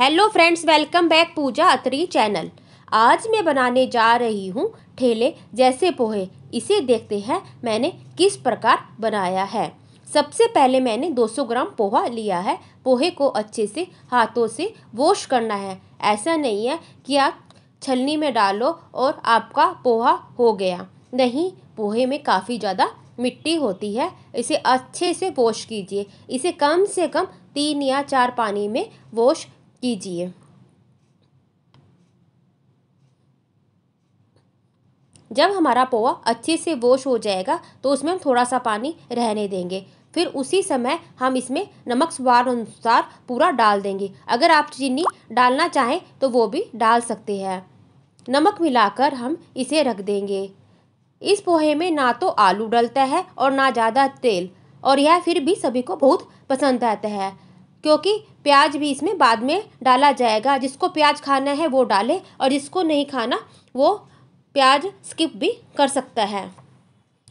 hello friends welcome back Pooja Atri channel आज मैं बनाने जा रही हूँ ठेले जैसे पोहे इसे देखते हैं मैंने किस प्रकार बनाया है सबसे पहले मैंने 200 ग्राम पोहा लिया है पोहे को अच्छे से हाथों से वॉश करना है ऐसा नहीं है कि आप छलनी में डालो और आपका पोहा हो गया नहीं पोहे में काफ़ी ज़्यादा मिट्टी होती है इसे अच्छे से वॉश कीजिए इसे कम से कम तीन या चार पानी में वॉश कीजिए जब हमारा पोहा अच्छे से वॉश हो जाएगा तो उसमें हम थोड़ा सा पानी रहने देंगे फिर उसी समय हम इसमें नमक स्वाद अनुसार पूरा डाल देंगे अगर आप चीनी डालना चाहें तो वो भी डाल सकते हैं नमक मिलाकर हम इसे रख देंगे इस पोहे में ना तो आलू डलता है और ना ज़्यादा तेल और यह फिर भी सभी को बहुत पसंद आता है क्योंकि प्याज भी इसमें बाद में डाला जाएगा जिसको प्याज खाना है वो डाले और जिसको नहीं खाना वो प्याज स्किप भी कर सकता है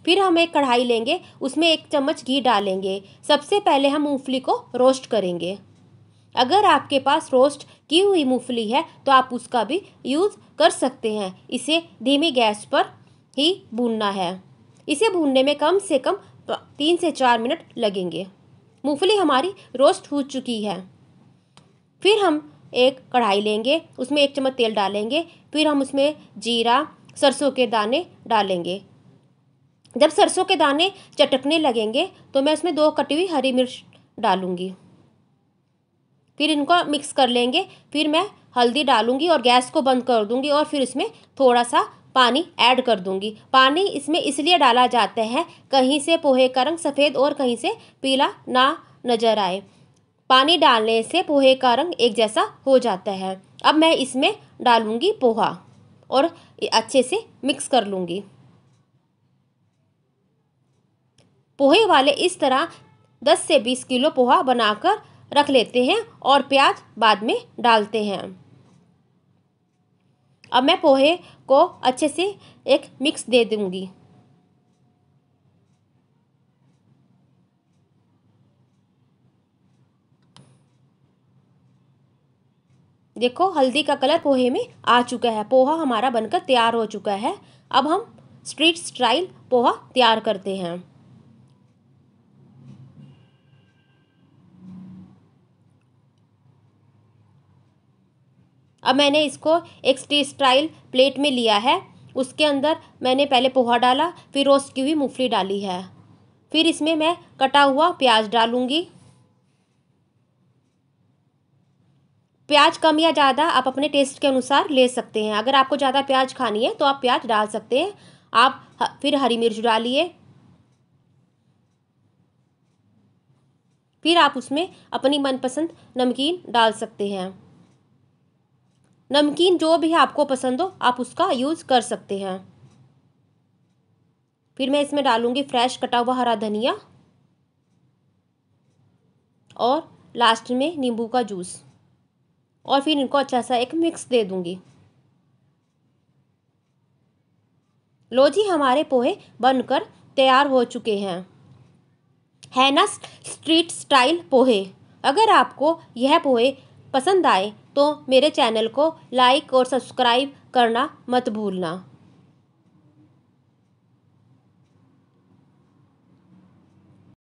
फिर हम एक कढ़ाई लेंगे उसमें एक चम्मच घी डालेंगे सबसे पहले हम मूँगफली को रोस्ट करेंगे अगर आपके पास रोस्ट की हुई मूँगफली है तो आप उसका भी यूज़ कर सकते हैं इसे धीमी गैस पर ही भूनना है इसे भूनने में कम से कम तीन से चार मिनट लगेंगे मूंगफली हमारी रोस्ट हो चुकी है फिर हम एक कढ़ाई लेंगे उसमें एक चम्मच तेल डालेंगे फिर हम उसमें जीरा सरसों के दाने डालेंगे जब सरसों के दाने चटकने लगेंगे तो मैं उसमें दो कटी हुई हरी मिर्च डालूंगी फिर इनको मिक्स कर लेंगे फिर मैं हल्दी डालूंगी और गैस को बंद कर दूंगी और फिर इसमें थोड़ा सा पानी ऐड कर दूंगी पानी इसमें इसलिए डाला जाता है कहीं से पोहे का रंग सफ़ेद और कहीं से पीला ना नज़र आए पानी डालने से पोहे का रंग एक जैसा हो जाता है अब मैं इसमें डालूँगी पोहा और अच्छे से मिक्स कर लूँगी पोहे वाले इस तरह 10 से 20 किलो पोहा बनाकर रख लेते हैं और प्याज बाद में डालते हैं अब मैं पोहे को अच्छे से एक मिक्स दे दूंगी देखो हल्दी का कलर पोहे में आ चुका है पोहा हमारा बनकर तैयार हो चुका है अब हम स्ट्रीट स्टाइल पोहा तैयार करते हैं अब मैंने इसको एक स्टाइल प्लेट में लिया है उसके अंदर मैंने पहले पोहा डाला फिर रोस्ट की हुई मूँगफली डाली है फिर इसमें मैं कटा हुआ प्याज डालूँगी प्याज कम या ज़्यादा आप अपने टेस्ट के अनुसार ले सकते हैं अगर आपको ज़्यादा प्याज खानी है तो आप प्याज डाल सकते हैं आप फिर हरी मिर्च डालिए फिर आप उसमें अपनी मनपसंद नमकीन डाल सकते हैं नमकीन जो भी आपको पसंद हो आप उसका यूज़ कर सकते हैं फिर मैं इसमें डालूंगी फ्रेश कटा हुआ हरा धनिया और लास्ट में नींबू का जूस और फिर इनको अच्छा सा एक मिक्स दे दूंगी लो जी हमारे पोहे बनकर तैयार हो चुके हैं ना स्ट्रीट स्टाइल पोहे अगर आपको यह पोहे पसंद आए तो मेरे चैनल को लाइक और सब्सक्राइब करना मत भूलना